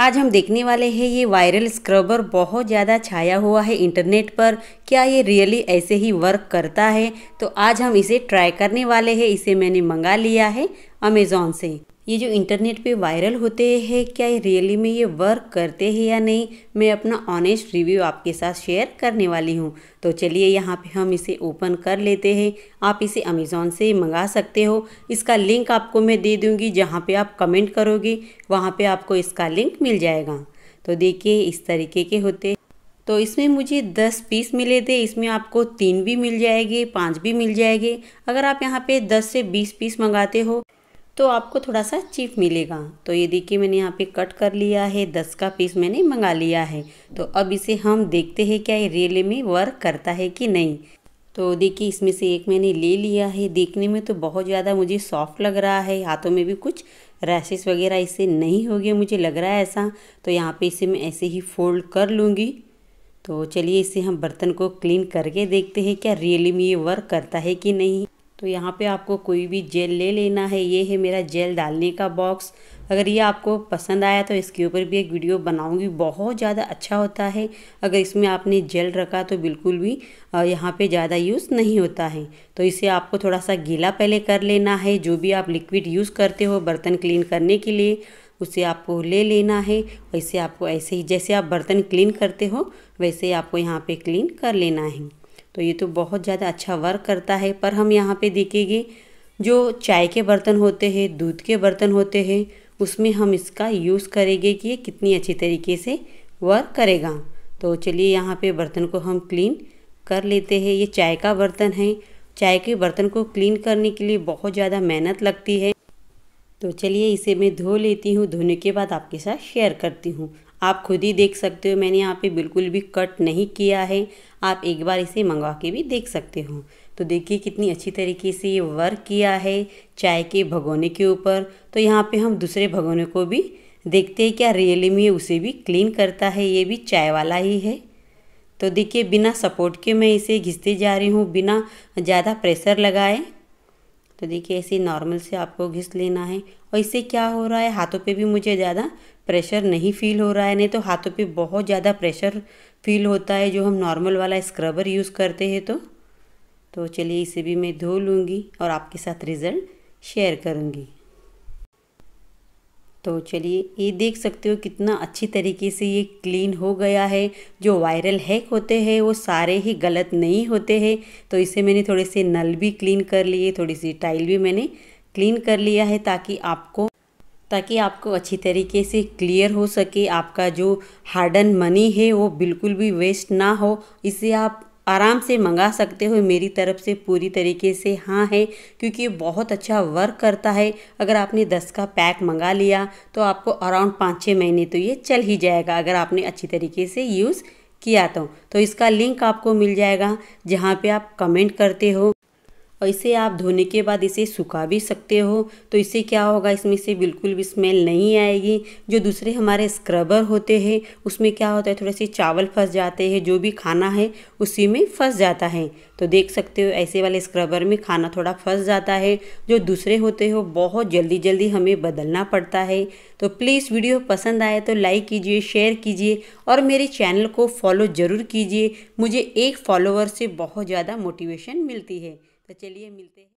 आज हम देखने वाले हैं ये वायरल स्क्रबर बहुत ज़्यादा छाया हुआ है इंटरनेट पर क्या ये रियली ऐसे ही वर्क करता है तो आज हम इसे ट्राई करने वाले हैं इसे मैंने मंगा लिया है अमेज़ोन से ये जो इंटरनेट पे वायरल होते हैं क्या ये रियली में ये वर्क करते हैं या नहीं मैं अपना ऑनेस्ट रिव्यू आपके साथ शेयर करने वाली हूँ तो चलिए यहाँ पे हम इसे ओपन कर लेते हैं आप इसे अमेज़ोन से मंगा सकते हो इसका लिंक आपको मैं दे दूँगी जहाँ पे आप कमेंट करोगे वहाँ पे आपको इसका लिंक मिल जाएगा तो देखिए इस तरीके के होते तो इसमें मुझे दस पीस मिले थे इसमें आपको तीन भी मिल जाएगी पाँच भी मिल जाएंगे अगर आप यहाँ पे दस से बीस पीस मंगाते हो तो आपको थोड़ा सा चीप मिलेगा तो ये देखिए मैंने यहाँ पे कट कर लिया है दस का पीस मैंने मंगा लिया है तो अब इसे हम देखते हैं क्या ये रियली में वर्क करता है कि नहीं तो देखिए इसमें से एक मैंने ले लिया है देखने में तो बहुत ज़्यादा मुझे सॉफ्ट लग रहा है हाथों में भी कुछ रैसेस वगैरह इससे नहीं होगी मुझे लग रहा है ऐसा तो यहाँ पे इसे मैं ऐसे ही फोल्ड कर लूँगी तो चलिए इसे हम बर्तन को क्लीन करके देखते हैं क्या रियली में ये वर्क करता है कि नहीं तो यहाँ पे आपको कोई भी जेल ले लेना है ये है मेरा जेल डालने का बॉक्स अगर ये आपको पसंद आया तो इसके ऊपर भी एक वीडियो बनाऊंगी बहुत ज़्यादा अच्छा होता है अगर इसमें आपने जेल रखा तो बिल्कुल भी यहाँ पे ज़्यादा यूज़ नहीं होता है तो इसे आपको थोड़ा सा गीला पहले कर लेना है जो भी आप लिक्विड यूज़ करते हो बर्तन क्लीन करने के लिए उसे आपको ले लेना है वैसे आपको ऐसे ही जैसे आप बर्तन क्लीन करते हो वैसे ही आपको यहाँ पर क्लीन कर लेना है तो ये तो बहुत ज़्यादा अच्छा वर्क करता है पर हम यहाँ पे देखेंगे जो चाय के बर्तन होते हैं दूध के बर्तन होते हैं उसमें हम इसका यूज़ करेंगे कि ये कितनी अच्छी तरीके से वर्क करेगा तो चलिए यहाँ पे बर्तन को हम क्लीन कर लेते हैं ये चाय का बर्तन है चाय के बर्तन को क्लीन करने के लिए बहुत ज़्यादा मेहनत लगती है तो चलिए इसे मैं धो लेती हूँ धोने के बाद आपके साथ शेयर करती हूँ आप खुद ही देख सकते हो मैंने यहाँ पे बिल्कुल भी कट नहीं किया है आप एक बार इसे मंगवा के भी देख सकते हो तो देखिए कितनी अच्छी तरीके से ये वर्क किया है चाय के भगोने के ऊपर तो यहाँ पे हम दूसरे भगोने को भी देखते हैं क्या रियली में उसे भी क्लीन करता है ये भी चाय वाला ही है तो देखिए बिना सपोर्ट के मैं इसे घिसते जा रही हूँ बिना ज़्यादा प्रेशर लगाए तो देखिए ऐसे नॉर्मल से आपको घिस लेना है और इससे क्या हो रहा है हाथों पे भी मुझे ज़्यादा प्रेशर नहीं फील हो रहा है नहीं तो हाथों पे बहुत ज़्यादा प्रेशर फील होता है जो हम नॉर्मल वाला स्क्रबर यूज़ करते हैं तो तो चलिए इसे भी मैं धो लूँगी और आपके साथ रिज़ल्ट शेयर करूँगी तो चलिए ये देख सकते हो कितना अच्छी तरीके से ये क्लीन हो गया है जो वायरल हैक होते हैं वो सारे ही गलत नहीं होते हैं तो इसे मैंने थोड़े से नल भी क्लीन कर लिए थोड़ी सी टाइल भी मैंने क्लीन कर लिया है ताकि आपको ताकि आपको अच्छी तरीके से क्लियर हो सके आपका जो हार्डन मनी है वो बिल्कुल भी वेस्ट ना हो इसे आप आराम से मंगा सकते हो मेरी तरफ से पूरी तरीके से हाँ है क्योंकि ये बहुत अच्छा वर्क करता है अगर आपने दस का पैक मंगा लिया तो आपको अराउंड पाँच छः महीने तो ये चल ही जाएगा अगर आपने अच्छी तरीके से यूज़ किया तो तो इसका लिंक आपको मिल जाएगा जहाँ पे आप कमेंट करते हो इसे आप धोने के बाद इसे सुखा भी सकते हो तो इससे क्या होगा इसमें से बिल्कुल भी स्मेल नहीं आएगी जो दूसरे हमारे स्क्रबर होते हैं उसमें क्या होता है थोड़े से चावल फंस जाते हैं जो भी खाना है उसी में फंस जाता है तो देख सकते हो ऐसे वाले स्क्रबर में खाना थोड़ा फंस जाता है जो दूसरे होते हो बहुत जल्दी जल्दी हमें बदलना पड़ता है तो प्लीज़ वीडियो पसंद आए तो लाइक कीजिए शेयर कीजिए और मेरे चैनल को फॉलो ज़रूर कीजिए मुझे एक फॉलोवर से बहुत ज़्यादा मोटिवेशन मिलती है तो चलिए मिलते हैं